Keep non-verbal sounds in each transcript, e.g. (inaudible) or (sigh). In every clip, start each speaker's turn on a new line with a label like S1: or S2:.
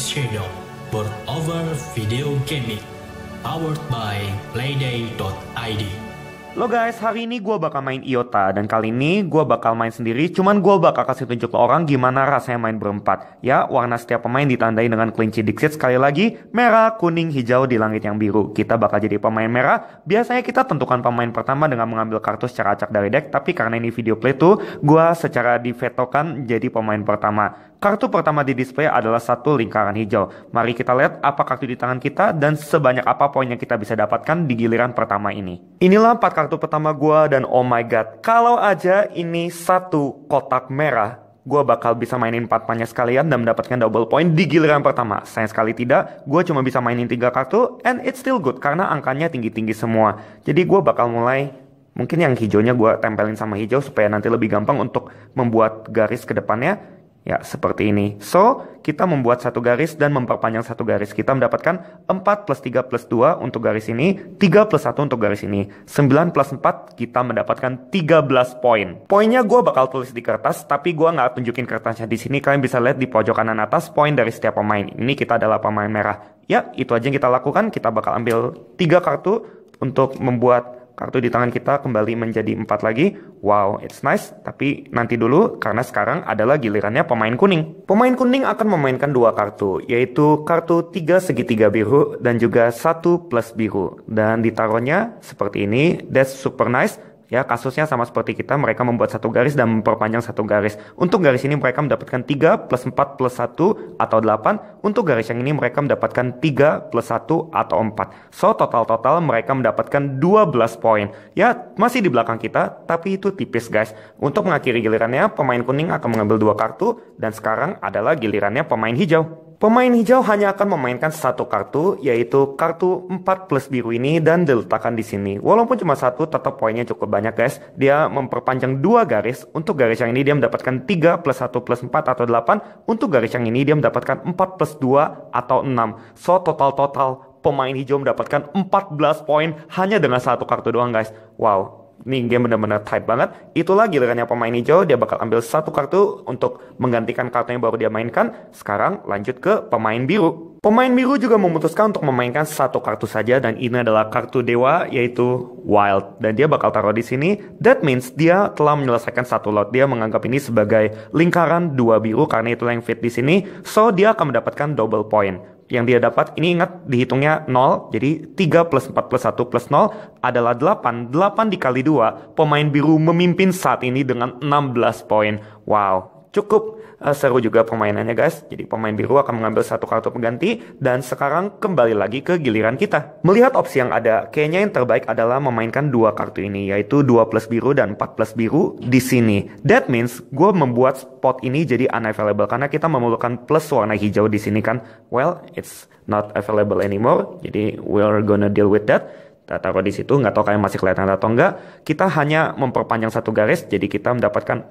S1: Shadow for Over Video Gaming Powered by Playday.id Lo guys, hari ini gue bakal main IOTA dan kali ini gue bakal main sendiri cuman gue bakal kasih tunjuk ke orang gimana rasanya main berempat. Ya, warna setiap pemain ditandai dengan kelinci Dixit sekali lagi, merah, kuning, hijau di langit yang biru. Kita bakal jadi pemain merah, biasanya kita tentukan pemain pertama dengan mengambil kartu secara acak dari deck, tapi karena ini video play tuh, gue secara divetokan jadi pemain pertama. Kartu pertama di display adalah satu lingkaran hijau. Mari kita lihat apa kartu di tangan kita dan sebanyak apa poin yang kita bisa dapatkan di giliran pertama ini. Inilah empat kartu pertama gue dan oh my god, kalau aja ini satu kotak merah, gue bakal bisa mainin empat panya sekalian dan mendapatkan double point di giliran pertama. Sayang sekali tidak, gue cuma bisa mainin tiga kartu and it's still good karena angkanya tinggi-tinggi semua. Jadi gue bakal mulai mungkin yang hijaunya gue tempelin sama hijau supaya nanti lebih gampang untuk membuat garis ke depannya. Ya, seperti ini. So, kita membuat satu garis dan memperpanjang satu garis. Kita mendapatkan 4 plus 3 plus 2 untuk garis ini, 3 plus 1 untuk garis ini. 9 plus 4, kita mendapatkan 13 poin. Poinnya gue bakal tulis di kertas, tapi gue nggak tunjukin kertasnya di sini. Kalian bisa lihat di pojok kanan atas poin dari setiap pemain. Ini kita adalah pemain merah. Ya, itu aja yang kita lakukan. Kita bakal ambil 3 kartu untuk membuat kartu di tangan kita kembali menjadi empat lagi. Wow, it's nice. Tapi nanti dulu karena sekarang adalah gilirannya pemain kuning. Pemain kuning akan memainkan dua kartu, yaitu kartu tiga segitiga biru dan juga satu plus biru. Dan ditaruhnya seperti ini. That's super nice. Ya, kasusnya sama seperti kita, mereka membuat satu garis dan memperpanjang satu garis. Untuk garis ini mereka mendapatkan 3 plus 4 plus 1 atau 8. Untuk garis yang ini mereka mendapatkan 3 plus 1 atau 4. So, total-total mereka mendapatkan 12 poin. Ya, masih di belakang kita, tapi itu tipis guys. Untuk mengakhiri gilirannya, pemain kuning akan mengambil dua kartu, dan sekarang adalah gilirannya pemain hijau. Pemain hijau hanya akan memainkan satu kartu, yaitu kartu 4 plus biru ini dan diletakkan di sini. Walaupun cuma satu, tetap poinnya cukup banyak guys. Dia memperpanjang dua garis. Untuk garis yang ini dia mendapatkan 3 plus 1 plus 4 atau 8. Untuk garis yang ini dia mendapatkan 4 plus 2 atau 6. So total-total pemain hijau mendapatkan 14 poin hanya dengan satu kartu doang guys. Wow, nih game bener-bener tight banget itu lagi dengan pemain hijau dia bakal ambil satu kartu untuk menggantikan kartu yang baru dia mainkan sekarang lanjut ke pemain biru Pemain biru juga memutuskan untuk memainkan satu kartu saja dan ini adalah kartu dewa yaitu wild dan dia bakal taruh di sini. That means dia telah menyelesaikan satu lot. Dia menganggap ini sebagai lingkaran dua biru karena itu yang fit di sini. So dia akan mendapatkan double point yang dia dapat ini ingat dihitungnya 0 jadi 3 plus 4 plus 1 plus 0 adalah 8 8 dikali 2 pemain biru memimpin saat ini dengan 16 poin wow cukup uh, seru juga permainannya guys. Jadi pemain biru akan mengambil satu kartu pengganti dan sekarang kembali lagi ke giliran kita. Melihat opsi yang ada, kayaknya yang terbaik adalah memainkan dua kartu ini yaitu 2 plus biru dan 4 plus biru di sini. That means gue membuat spot ini jadi unavailable karena kita memerlukan plus warna hijau di sini kan. Well, it's not available anymore. Jadi we're gonna deal with that kita taruh di situ nggak tahu kayak masih kelihatan atau enggak kita hanya memperpanjang satu garis jadi kita mendapatkan 4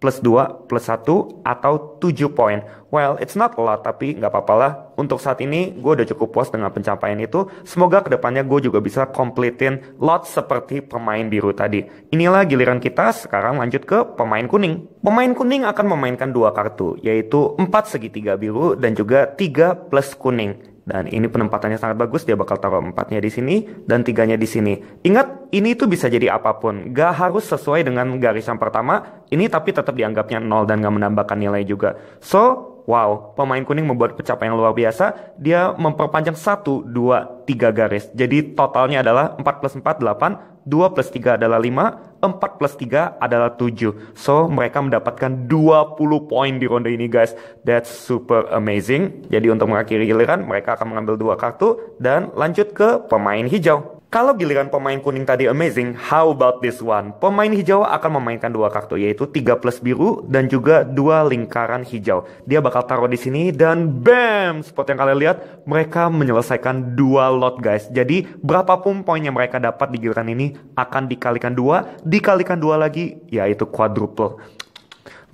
S1: plus 2, plus 1, atau 7 poin. Well, it's not a lot, tapi nggak apa-apa lah. Untuk saat ini, gue udah cukup puas dengan pencapaian itu. Semoga kedepannya gue juga bisa completein lot seperti pemain biru tadi. Inilah giliran kita, sekarang lanjut ke pemain kuning. Pemain kuning akan memainkan dua kartu, yaitu 4 segitiga biru dan juga 3 plus kuning. Dan ini penempatannya sangat bagus, dia bakal taruh empatnya di sini dan tiganya di sini. Ingat, ini tuh bisa jadi apapun. Gak harus sesuai dengan garis yang pertama, ini tapi tetap dianggapnya nol dan gak menambahkan nilai juga. So, wow, pemain kuning membuat pencapaian yang luar biasa. Dia memperpanjang 1, 2, 3 garis. Jadi totalnya adalah 4 plus 4, 8. 2 plus 3 adalah 5. 4 plus 3 adalah 7. So, mereka mendapatkan 20 poin di ronde ini guys. That's super amazing. Jadi untuk mengakhiri giliran, mereka akan mengambil dua kartu dan lanjut ke pemain hijau. Kalau giliran pemain kuning tadi amazing, how about this one? Pemain hijau akan memainkan dua kartu yaitu 3 plus biru dan juga dua lingkaran hijau. Dia bakal taruh di sini dan bam, spot yang kalian lihat mereka menyelesaikan dua lot guys. Jadi berapapun poin yang mereka dapat di giliran ini akan dikalikan dua, dikalikan dua lagi yaitu quadruple.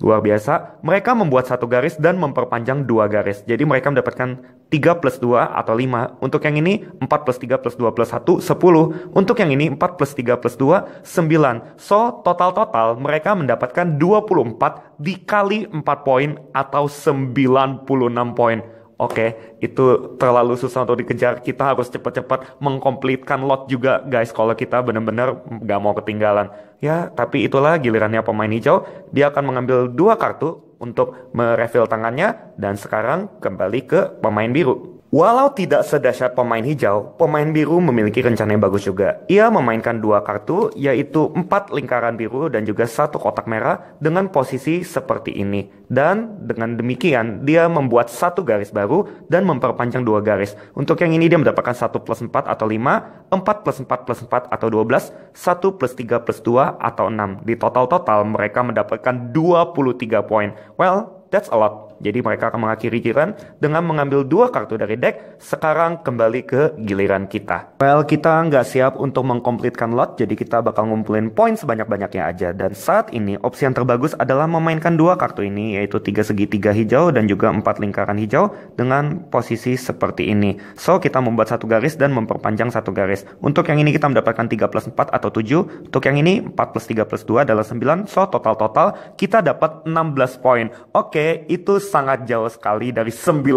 S1: Luar biasa, mereka membuat satu garis dan memperpanjang dua garis. Jadi mereka mendapatkan 3 plus 2 atau 5. Untuk yang ini 4 plus 3 plus 2 plus 1, 10. Untuk yang ini 4 plus 3 plus 2, 9. So, total-total mereka mendapatkan 24 dikali 4 poin atau 96 poin. Oke, okay, itu terlalu susah untuk dikejar. Kita harus cepat-cepat mengkomplitkan lot juga, guys. Kalau kita benar-benar nggak mau ketinggalan. Ya, tapi itulah gilirannya pemain hijau. Dia akan mengambil dua kartu untuk merefill tangannya dan sekarang kembali ke pemain biru. Walau tidak sedahsyat pemain hijau, pemain biru memiliki rencana yang bagus juga. Ia memainkan dua kartu, yaitu empat lingkaran biru dan juga satu kotak merah dengan posisi seperti ini. Dan dengan demikian, dia membuat satu garis baru dan memperpanjang dua garis. Untuk yang ini dia mendapatkan 1 plus 4 atau 5, 4 plus 4 plus 4 atau 12, 1 plus 3 plus 2 atau 6. Di total-total mereka mendapatkan 23 poin. Well, that's a lot. Jadi mereka akan mengakhiri giliran dengan mengambil dua kartu dari deck. Sekarang kembali ke giliran kita. Well, kita nggak siap untuk mengkomplitkan lot, jadi kita bakal ngumpulin poin sebanyak-banyaknya aja. Dan saat ini opsi yang terbagus adalah memainkan dua kartu ini, yaitu tiga segitiga hijau dan juga empat lingkaran hijau dengan posisi seperti ini. So, kita membuat satu garis dan memperpanjang satu garis. Untuk yang ini kita mendapatkan 3 plus 4 atau 7. Untuk yang ini 4 plus 3 plus 2 adalah 9. So, total-total kita dapat 16 poin. Oke, okay, itu sangat jauh sekali dari 96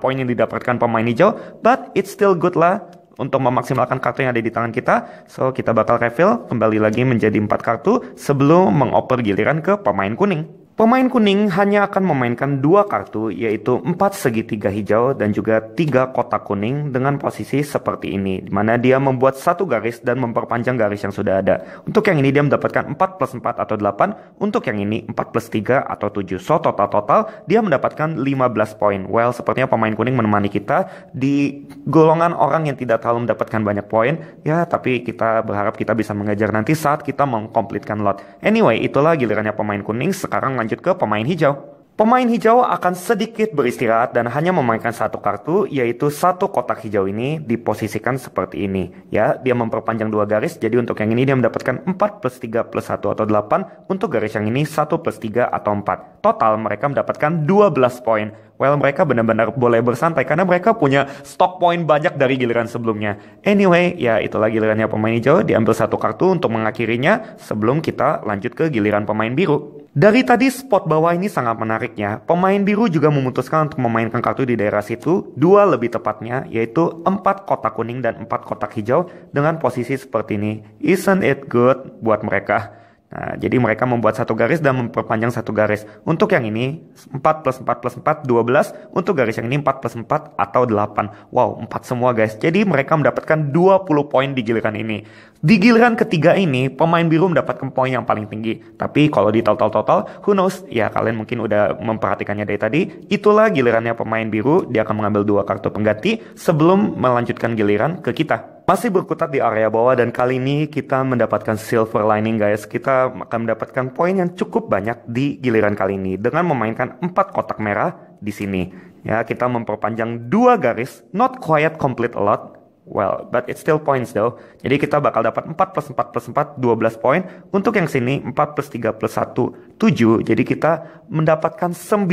S1: poin yang didapatkan pemain hijau, but it's still good lah untuk memaksimalkan kartu yang ada di tangan kita. So kita bakal refill kembali lagi menjadi 4 kartu sebelum mengoper giliran ke pemain kuning. Pemain kuning hanya akan memainkan dua kartu yaitu empat segitiga hijau dan juga tiga kotak kuning dengan posisi seperti ini di mana dia membuat satu garis dan memperpanjang garis yang sudah ada. Untuk yang ini dia mendapatkan 4 plus 4 atau 8, untuk yang ini 4 plus 3 atau 7. So total-total dia mendapatkan 15 poin. Well, sepertinya pemain kuning menemani kita di golongan orang yang tidak terlalu mendapatkan banyak poin. Ya, tapi kita berharap kita bisa mengejar nanti saat kita mengkomplitkan lot. Anyway, itulah gilirannya pemain kuning sekarang lanjut ke pemain hijau. Pemain hijau akan sedikit beristirahat dan hanya memainkan satu kartu, yaitu satu kotak hijau ini diposisikan seperti ini. Ya, dia memperpanjang dua garis, jadi untuk yang ini dia mendapatkan 4 plus 3 plus 1 atau 8, untuk garis yang ini 1 plus 3 atau 4. Total mereka mendapatkan 12 poin. Well, mereka benar-benar boleh bersantai karena mereka punya stock poin banyak dari giliran sebelumnya. Anyway, ya itulah gilirannya pemain hijau, diambil satu kartu untuk mengakhirinya sebelum kita lanjut ke giliran pemain biru. Dari tadi spot bawah ini sangat menariknya. Pemain biru juga memutuskan untuk memainkan kartu di daerah situ, dua lebih tepatnya, yaitu empat kotak kuning dan empat kotak hijau dengan posisi seperti ini. Isn't it good buat mereka? Nah, jadi mereka membuat satu garis dan memperpanjang satu garis. Untuk yang ini 4 plus 4 plus 4 12, untuk garis yang ini 4 plus 4 atau 8. Wow, 4 semua guys. Jadi mereka mendapatkan 20 poin di giliran ini. Di giliran ketiga ini pemain biru mendapatkan poin yang paling tinggi. Tapi kalau di total total, who knows? Ya kalian mungkin udah memperhatikannya dari tadi. Itulah gilirannya pemain biru, dia akan mengambil dua kartu pengganti sebelum melanjutkan giliran ke kita. Masih berkutat di area bawah dan kali ini kita mendapatkan silver lining guys. Kita akan mendapatkan poin yang cukup banyak di giliran kali ini dengan memainkan empat kotak merah di sini. Ya, kita memperpanjang dua garis, not quite complete a lot. Well, but it's still points though. Jadi kita bakal dapat 4 plus 4 plus 4, 12 poin. Untuk yang sini 4 plus 3 plus 1, 7. Jadi kita mendapatkan 19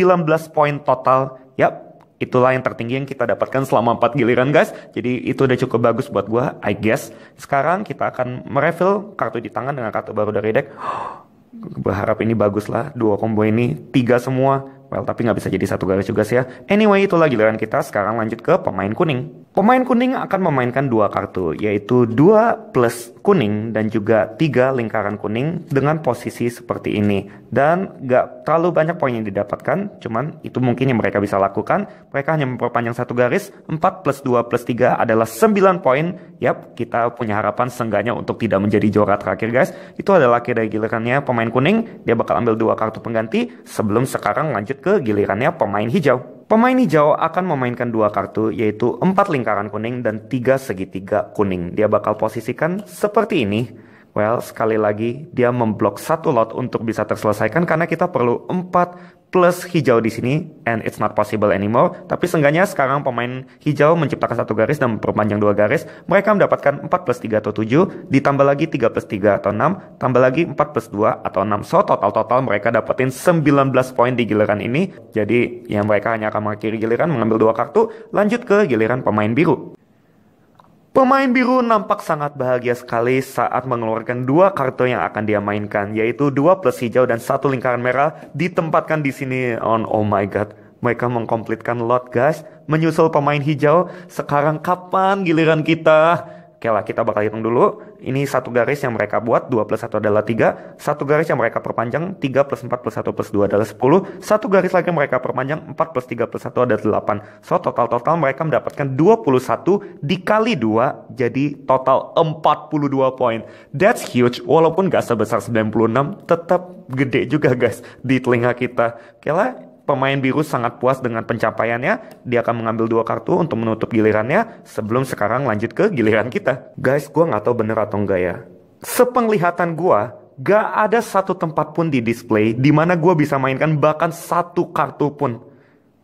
S1: poin total. Yap, itulah yang tertinggi yang kita dapatkan selama 4 giliran guys. Jadi itu udah cukup bagus buat gua I guess. Sekarang kita akan merefill kartu di tangan dengan kartu baru dari deck. Berharap (gasps) ini bagus lah, dua combo ini, tiga semua. Well, tapi nggak bisa jadi satu garis juga sih ya. Anyway, itulah giliran kita. Sekarang lanjut ke pemain kuning. Pemain kuning akan memainkan dua kartu, yaitu dua plus kuning dan juga tiga lingkaran kuning dengan posisi seperti ini. Dan gak terlalu banyak poin yang didapatkan, cuman itu mungkin yang mereka bisa lakukan. Mereka hanya memperpanjang satu garis, 4 plus 2 plus 3 adalah 9 poin. Yap, kita punya harapan seenggaknya untuk tidak menjadi juara terakhir guys. Itu adalah akhir dari gilirannya pemain kuning, dia bakal ambil dua kartu pengganti sebelum sekarang lanjut ke gilirannya pemain hijau. Pemain hijau akan memainkan dua kartu yaitu empat lingkaran kuning dan tiga segitiga kuning. Dia bakal posisikan seperti ini Well, sekali lagi dia memblok satu lot untuk bisa terselesaikan karena kita perlu 4 plus hijau di sini and it's not possible anymore. Tapi seenggaknya sekarang pemain hijau menciptakan satu garis dan memperpanjang dua garis. Mereka mendapatkan 4 plus 3 atau 7, ditambah lagi 3 plus 3 atau 6, tambah lagi 4 plus 2 atau 6. So total-total mereka dapetin 19 poin di giliran ini. Jadi ya mereka hanya akan mengakhiri giliran mengambil dua kartu, lanjut ke giliran pemain biru. Pemain biru nampak sangat bahagia sekali saat mengeluarkan dua kartu yang akan dia mainkan, yaitu dua plus hijau dan satu lingkaran merah ditempatkan di sini on oh my god. Mereka mengkomplitkan lot guys, menyusul pemain hijau. Sekarang kapan giliran kita? Oke lah, kita bakal hitung dulu. Ini satu garis yang mereka buat, 2 plus 1 adalah 3. Satu garis yang mereka perpanjang, 3 plus 4 plus 1 plus 2 adalah 10. Satu garis lagi mereka perpanjang, 4 plus 3 plus 1 adalah 8. So, total-total mereka mendapatkan 21 dikali 2, jadi total 42 poin. That's huge, walaupun gak sebesar 96, tetap gede juga guys di telinga kita. Oke lah, pemain biru sangat puas dengan pencapaiannya. Dia akan mengambil dua kartu untuk menutup gilirannya sebelum sekarang lanjut ke giliran kita. Guys, gue nggak tahu bener atau enggak ya. Sepenglihatan gue, gak ada satu tempat pun di display di mana gue bisa mainkan bahkan satu kartu pun.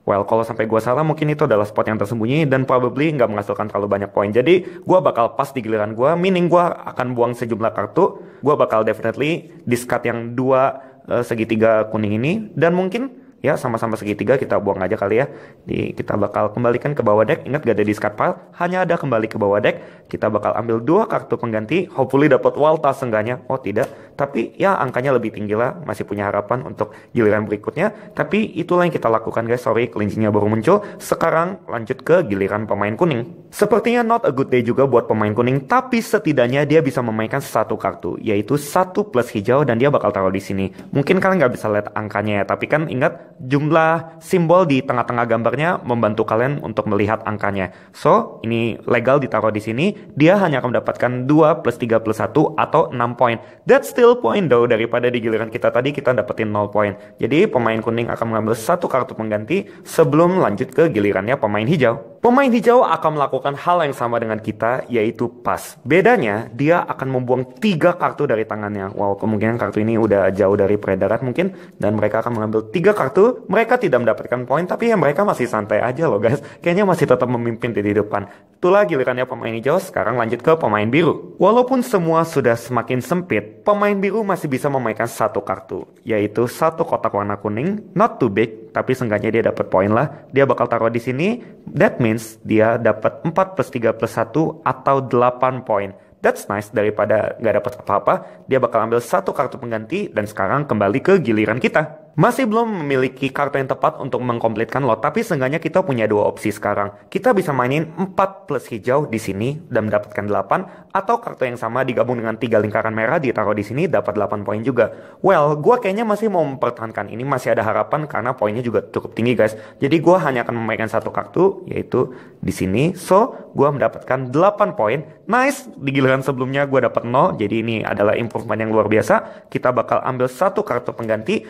S1: Well, kalau sampai gue salah mungkin itu adalah spot yang tersembunyi dan probably nggak menghasilkan terlalu banyak poin. Jadi gue bakal pas di giliran gue, meaning gue akan buang sejumlah kartu. Gue bakal definitely discard yang dua eh, segitiga kuning ini dan mungkin ya sama-sama segitiga kita buang aja kali ya di kita bakal kembalikan ke bawah deck ingat gak ada discard pile hanya ada kembali ke bawah deck kita bakal ambil dua kartu pengganti hopefully dapat walta sengganya oh tidak tapi ya angkanya lebih tinggi lah masih punya harapan untuk giliran berikutnya tapi itulah yang kita lakukan guys sorry kelincinya baru muncul sekarang lanjut ke giliran pemain kuning Sepertinya not a good day juga buat pemain kuning, tapi setidaknya dia bisa memainkan satu kartu, yaitu satu plus hijau dan dia bakal taruh di sini. Mungkin kalian nggak bisa lihat angkanya ya, tapi kan ingat jumlah simbol di tengah-tengah gambarnya membantu kalian untuk melihat angkanya. So, ini legal ditaruh di sini, dia hanya akan mendapatkan 2 plus 3 plus 1 atau 6 poin. That's still point though, daripada di giliran kita tadi kita dapetin 0 poin. Jadi pemain kuning akan mengambil satu kartu pengganti sebelum lanjut ke gilirannya pemain hijau. Pemain hijau akan melakukan melakukan hal yang sama dengan kita, yaitu pas. Bedanya, dia akan membuang tiga kartu dari tangannya. Wow, kemungkinan kartu ini udah jauh dari peredaran mungkin, dan mereka akan mengambil tiga kartu. Mereka tidak mendapatkan poin, tapi ya mereka masih santai aja loh guys. Kayaknya masih tetap memimpin di depan. Itulah gilirannya pemain hijau, sekarang lanjut ke pemain biru. Walaupun semua sudah semakin sempit, pemain biru masih bisa memainkan satu kartu, yaitu satu kotak warna kuning, not too big, tapi seenggaknya dia dapat poin lah. Dia bakal taruh di sini, that means dia dapat 4 plus 3 plus 1 atau 8 poin. That's nice daripada nggak dapat apa-apa, dia bakal ambil satu kartu pengganti dan sekarang kembali ke giliran kita. Masih belum memiliki kartu yang tepat untuk mengkomplitkan lot, tapi seenggaknya kita punya dua opsi sekarang. Kita bisa mainin 4 plus hijau di sini dan mendapatkan 8, atau kartu yang sama digabung dengan 3 lingkaran merah ditaruh di sini dapat 8 poin juga. Well, gue kayaknya masih mau mempertahankan ini, masih ada harapan karena poinnya juga cukup tinggi guys. Jadi gue hanya akan memainkan satu kartu, yaitu di sini. So, gue mendapatkan 8 poin. Nice, di giliran sebelumnya gue dapat 0, jadi ini adalah improvement yang luar biasa. Kita bakal ambil satu kartu pengganti.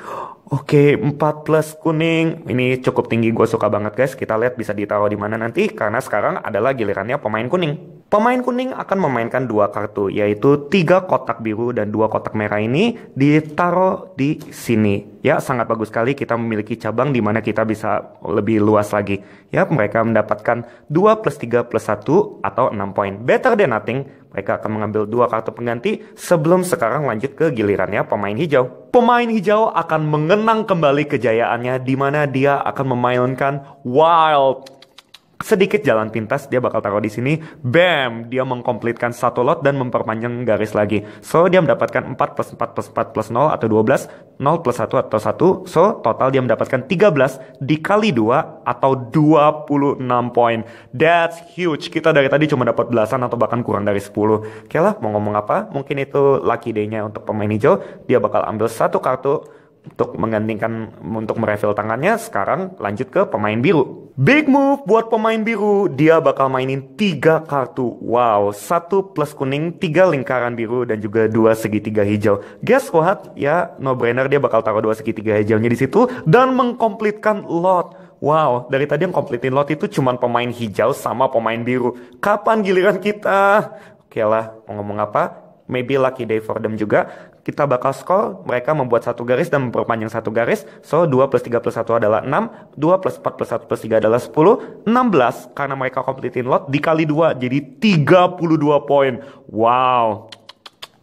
S1: Oke, 4 plus kuning. Ini cukup tinggi, gue suka banget guys. Kita lihat bisa ditaruh di mana nanti karena sekarang adalah gilirannya pemain kuning. Pemain kuning akan memainkan dua kartu, yaitu tiga kotak biru dan dua kotak merah ini ditaruh di sini. Ya, sangat bagus sekali kita memiliki cabang di mana kita bisa lebih luas lagi. Ya, mereka mendapatkan 2 plus 3 plus 1 atau 6 poin. Better than nothing, mereka akan mengambil dua kartu pengganti sebelum sekarang lanjut ke gilirannya pemain hijau. Pemain hijau akan mengenang kembali kejayaannya di mana dia akan memainkan wild sedikit jalan pintas dia bakal taruh di sini bam dia mengkomplitkan satu lot dan memperpanjang garis lagi so dia mendapatkan 4 plus 4 plus 4 plus 0 atau 12 0 plus 1 atau 1 so total dia mendapatkan 13 dikali 2 atau 26 poin that's huge kita dari tadi cuma dapat belasan atau bahkan kurang dari 10 oke lah mau ngomong apa mungkin itu lucky day-nya untuk pemain hijau dia bakal ambil satu kartu untuk menggantikan untuk merefill tangannya sekarang lanjut ke pemain biru Big move buat pemain biru, dia bakal mainin tiga kartu. Wow, satu plus kuning, tiga lingkaran biru, dan juga dua segitiga hijau. Guess what? Ya, no brainer dia bakal taruh dua segitiga hijaunya di situ dan mengkomplitkan lot. Wow, dari tadi yang komplitin lot itu cuma pemain hijau sama pemain biru. Kapan giliran kita? Oke okay lah, mau ngomong apa? Maybe lucky day for them juga kita bakal skor, mereka membuat satu garis dan memperpanjang satu garis. So, 2 plus 3 plus 1 adalah 6, 2 plus 4 plus 1 plus 3 adalah 10, 16 karena mereka completing lot dikali 2 jadi 32 poin. Wow,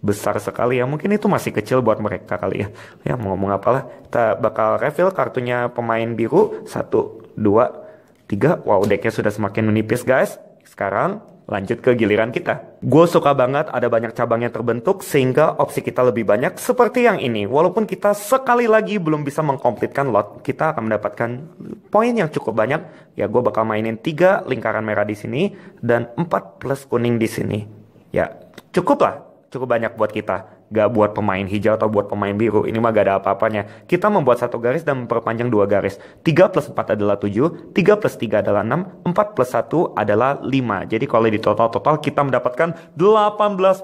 S1: besar sekali ya. Mungkin itu masih kecil buat mereka kali ya. Ya mau ngomong apalah. Kita bakal refill kartunya pemain biru. 1, 2, 3. Wow decknya sudah semakin menipis guys. Sekarang lanjut ke giliran kita. Gue suka banget ada banyak cabang yang terbentuk sehingga opsi kita lebih banyak seperti yang ini. Walaupun kita sekali lagi belum bisa mengkomplitkan lot, kita akan mendapatkan poin yang cukup banyak. Ya gue bakal mainin tiga lingkaran merah di sini dan 4 plus kuning di sini. Ya cukup lah, cukup banyak buat kita gak buat pemain hijau atau buat pemain biru ini mah gak ada apa-apanya kita membuat satu garis dan memperpanjang dua garis 3 plus 4 adalah 7 3 plus 3 adalah 6 4 plus 1 adalah 5 jadi kalau di total-total kita mendapatkan 18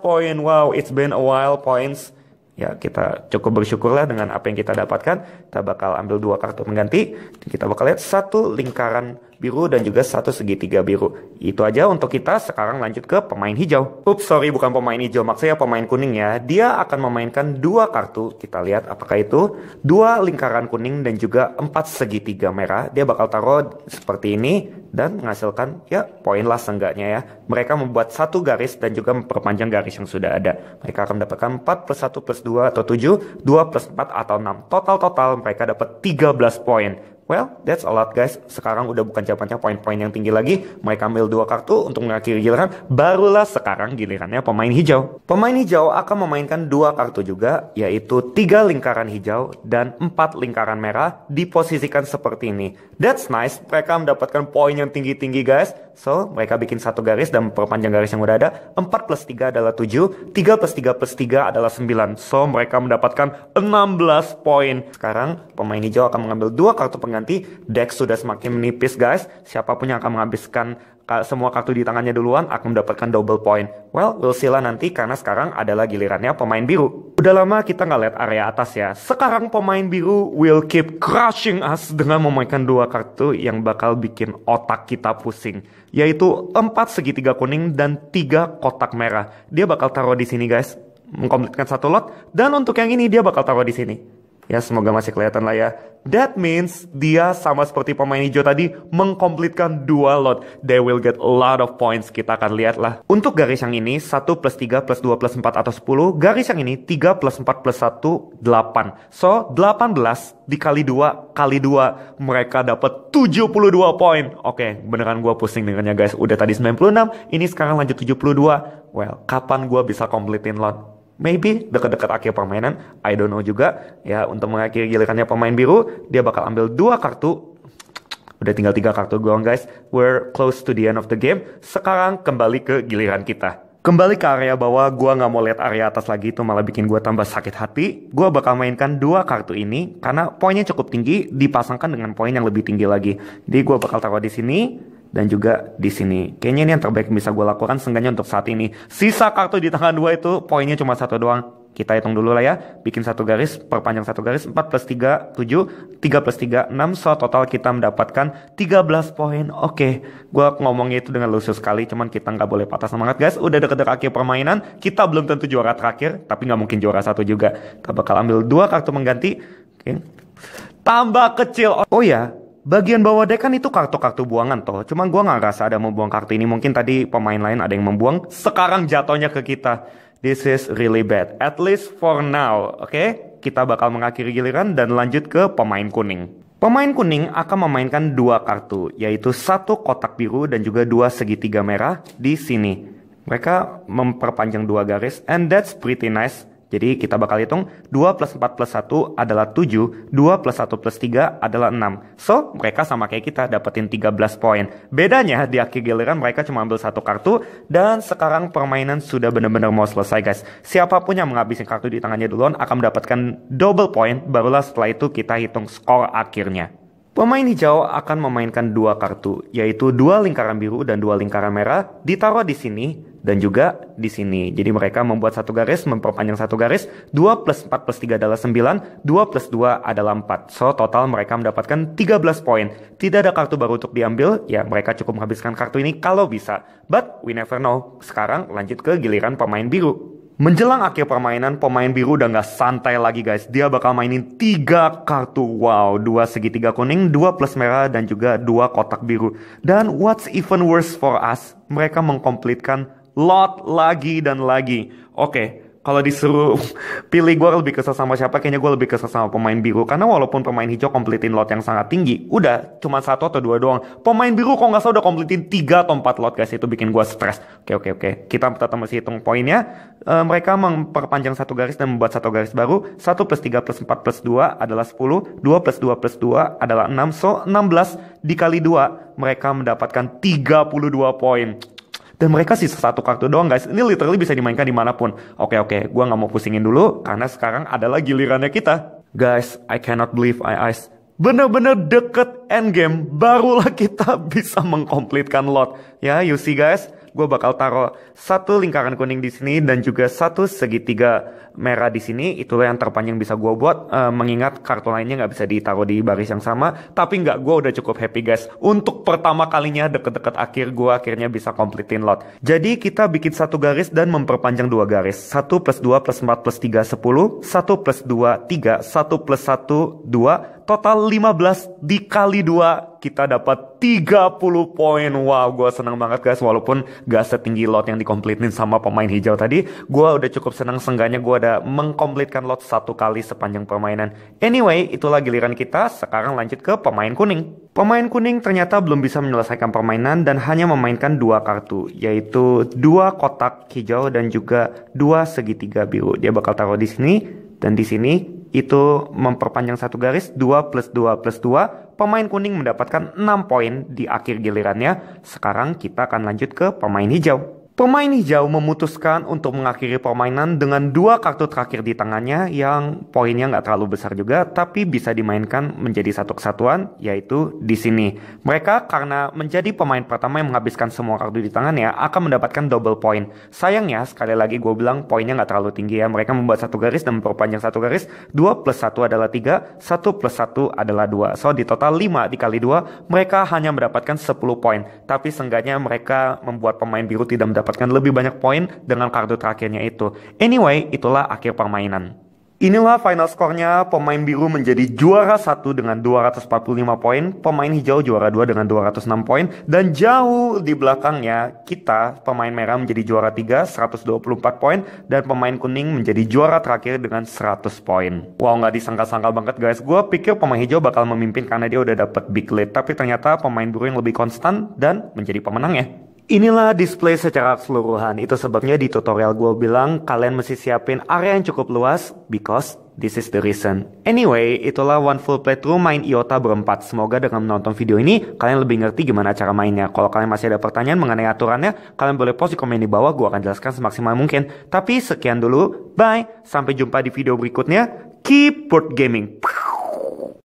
S1: poin wow it's been a while points ya kita cukup bersyukurlah dengan apa yang kita dapatkan kita bakal ambil dua kartu mengganti. kita bakal lihat satu lingkaran biru dan juga satu segitiga biru. Itu aja untuk kita, sekarang lanjut ke pemain hijau. Ups, sorry bukan pemain hijau, maksudnya pemain kuning ya. Dia akan memainkan dua kartu, kita lihat apakah itu. Dua lingkaran kuning dan juga empat segitiga merah. Dia bakal taruh seperti ini dan menghasilkan ya poin lah seenggaknya ya. Mereka membuat satu garis dan juga memperpanjang garis yang sudah ada. Mereka akan mendapatkan 4 plus 1 plus 2 atau 7, 2 plus 4 atau 6. Total-total mereka dapat 13 poin. Well, that's a lot guys. Sekarang udah bukan jawabannya poin-poin yang tinggi lagi. Mereka ambil dua kartu untuk mengakhiri giliran. Barulah sekarang gilirannya pemain hijau. Pemain hijau akan memainkan dua kartu juga, yaitu tiga lingkaran hijau dan empat lingkaran merah diposisikan seperti ini. That's nice. Mereka mendapatkan poin yang tinggi-tinggi guys. So, mereka bikin satu garis dan perpanjang garis yang udah ada. 4 plus 3 adalah 7, 3 plus 3 plus 3 adalah 9. So, mereka mendapatkan 16 poin. Sekarang, pemain hijau akan mengambil dua kartu pengganti nanti deck sudah semakin menipis guys. Siapapun yang akan menghabiskan semua kartu di tangannya duluan akan mendapatkan double point. Well, we'll see lah nanti karena sekarang adalah gilirannya pemain biru. Udah lama kita nggak lihat area atas ya. Sekarang pemain biru will keep crushing us dengan memainkan dua kartu yang bakal bikin otak kita pusing. Yaitu 4 segitiga kuning dan 3 kotak merah. Dia bakal taruh di sini guys. Mengkomplitkan satu lot. Dan untuk yang ini dia bakal taruh di sini. Ya semoga masih kelihatan lah ya. That means dia sama seperti pemain hijau tadi mengkomplitkan dua lot. They will get a lot of points. Kita akan lihat lah. Untuk garis yang ini 1 plus 3 plus 2 plus 4 atau 10. Garis yang ini 3 plus 4 plus 1 8. So 18 dikali 2 kali 2 mereka dapat 72 poin. Oke okay, beneran gue pusing dengannya guys. Udah tadi 96 ini sekarang lanjut 72. Well kapan gue bisa komplitin lot? maybe dekat-dekat akhir permainan, I don't know juga ya untuk mengakhiri gilirannya pemain biru, dia bakal ambil dua kartu Udah tinggal tiga kartu gua, guys. We're close to the end of the game. Sekarang kembali ke giliran kita. Kembali ke area bawah, gua nggak mau lihat area atas lagi itu malah bikin gua tambah sakit hati. Gua bakal mainkan dua kartu ini karena poinnya cukup tinggi dipasangkan dengan poin yang lebih tinggi lagi. Jadi gua bakal taruh di sini dan juga di sini. Kayaknya ini yang terbaik yang bisa gue lakukan seenggaknya untuk saat ini. Sisa kartu di tangan dua itu poinnya cuma satu doang. Kita hitung dulu lah ya. Bikin satu garis, perpanjang satu garis. 4 plus 3, 7. 3 plus 3, 6. So total kita mendapatkan 13 poin. Oke, okay. gue ngomongnya itu dengan lusuh sekali. Cuman kita nggak boleh patah semangat guys. Udah deket-deket akhir permainan. Kita belum tentu juara terakhir. Tapi nggak mungkin juara satu juga. Kita bakal ambil dua kartu mengganti. Oke. Okay. Tambah kecil. Oh ya, Bagian bawah dek kan itu kartu-kartu buangan toh. Cuman gue nggak rasa ada mau buang kartu ini. Mungkin tadi pemain lain ada yang membuang. Sekarang jatuhnya ke kita. This is really bad. At least for now, oke? Okay? Kita bakal mengakhiri giliran dan lanjut ke pemain kuning. Pemain kuning akan memainkan dua kartu, yaitu satu kotak biru dan juga dua segitiga merah di sini. Mereka memperpanjang dua garis, and that's pretty nice. Jadi kita bakal hitung 2 plus 4 plus 1 adalah 7, 2 plus 1 plus 3 adalah 6. So, mereka sama kayak kita dapetin 13 poin. Bedanya di akhir giliran mereka cuma ambil satu kartu dan sekarang permainan sudah benar-benar mau selesai guys. Siapapun yang menghabisin kartu di tangannya duluan akan mendapatkan double poin barulah setelah itu kita hitung skor akhirnya. Pemain hijau akan memainkan dua kartu, yaitu dua lingkaran biru dan dua lingkaran merah, ditaruh di sini, dan juga di sini. Jadi mereka membuat satu garis, memperpanjang satu garis, 2 plus 4 plus 3 adalah 9, 2 plus 2 adalah 4. So, total mereka mendapatkan 13 poin. Tidak ada kartu baru untuk diambil, ya mereka cukup menghabiskan kartu ini kalau bisa. But, we never know. Sekarang lanjut ke giliran pemain biru. Menjelang akhir permainan, pemain biru udah nggak santai lagi guys. Dia bakal mainin tiga kartu. Wow, dua segitiga kuning, dua plus merah, dan juga dua kotak biru. Dan what's even worse for us, mereka mengkomplitkan Lot lagi dan lagi. Oke, okay, kalau disuruh (laughs) pilih gue lebih kesel sama siapa kayaknya gue lebih kesel sama pemain biru karena walaupun pemain hijau komplitin lot yang sangat tinggi udah cuma satu atau dua doang pemain biru kok nggak salah udah komplitin tiga atau empat lot guys itu bikin gue stres oke oke oke kita tetap masih hitung poinnya e, mereka memperpanjang satu garis dan membuat satu garis baru satu plus tiga plus empat plus dua adalah sepuluh dua plus dua plus dua adalah enam so enam belas dikali dua mereka mendapatkan tiga puluh dua poin dan mereka sih satu kartu doang guys. Ini literally bisa dimainkan dimanapun. Oke oke, gue nggak mau pusingin dulu karena sekarang adalah gilirannya kita. Guys, I cannot believe my eyes. Bener-bener deket endgame, barulah (laughs) kita bisa mengkomplitkan lot. Ya, you see guys, gue bakal taruh satu lingkaran kuning di sini dan juga satu segitiga merah di sini. Itulah yang terpanjang bisa gue buat, uh, mengingat kartu lainnya nggak bisa ditaruh di baris yang sama. Tapi nggak, gue udah cukup happy guys. Untuk pertama kalinya deket-deket akhir gue akhirnya bisa komplitin lot. Jadi kita bikin satu garis dan memperpanjang dua garis. Satu plus dua plus empat plus tiga sepuluh. Satu plus dua tiga. Satu plus satu dua. Total 15 dikali dua kita dapat 30 poin. Wow, gue senang banget guys. Walaupun gak setinggi lot yang dikomplitin sama pemain hijau tadi. Gue udah cukup senang seenggaknya gue ada mengkomplitkan lot satu kali sepanjang permainan. Anyway, itulah giliran kita. Sekarang lanjut ke pemain kuning. Pemain kuning ternyata belum bisa menyelesaikan permainan dan hanya memainkan dua kartu, yaitu dua kotak hijau dan juga dua segitiga biru. Dia bakal taruh di sini dan di sini itu memperpanjang satu garis 2 plus 2 plus 2 pemain kuning mendapatkan 6 poin di akhir gilirannya. Sekarang kita akan lanjut ke pemain hijau. Pemain hijau memutuskan untuk mengakhiri permainan dengan dua kartu terakhir di tangannya yang poinnya nggak terlalu besar juga, tapi bisa dimainkan menjadi satu kesatuan, yaitu di sini. Mereka karena menjadi pemain pertama yang menghabiskan semua kartu di tangannya akan mendapatkan double point. Sayangnya, sekali lagi gue bilang poinnya nggak terlalu tinggi ya. Mereka membuat satu garis dan memperpanjang satu garis. 2 plus 1 adalah 3, 1 plus 1 adalah 2. So, di total 5 dikali 2, mereka hanya mendapatkan 10 poin. Tapi seenggaknya mereka membuat pemain biru tidak mendapatkan mendapatkan lebih banyak poin dengan kartu terakhirnya itu. Anyway, itulah akhir permainan. Inilah final skornya, pemain biru menjadi juara 1 dengan 245 poin, pemain hijau juara 2 dengan 206 poin, dan jauh di belakangnya kita, pemain merah menjadi juara 3, 124 poin, dan pemain kuning menjadi juara terakhir dengan 100 poin. Wow, nggak disangka-sangka banget guys, gue pikir pemain hijau bakal memimpin karena dia udah dapet big lead, tapi ternyata pemain biru yang lebih konstan dan menjadi pemenang ya. Inilah display secara keseluruhan. Itu sebabnya di tutorial gue bilang kalian mesti siapin area yang cukup luas because this is the reason. Anyway, itulah one full playthrough main IOTA berempat. Semoga dengan menonton video ini kalian lebih ngerti gimana cara mainnya. Kalau kalian masih ada pertanyaan mengenai aturannya, kalian boleh post di komen di bawah. Gue akan jelaskan semaksimal mungkin. Tapi sekian dulu. Bye. Sampai jumpa di video berikutnya. Keep board gaming.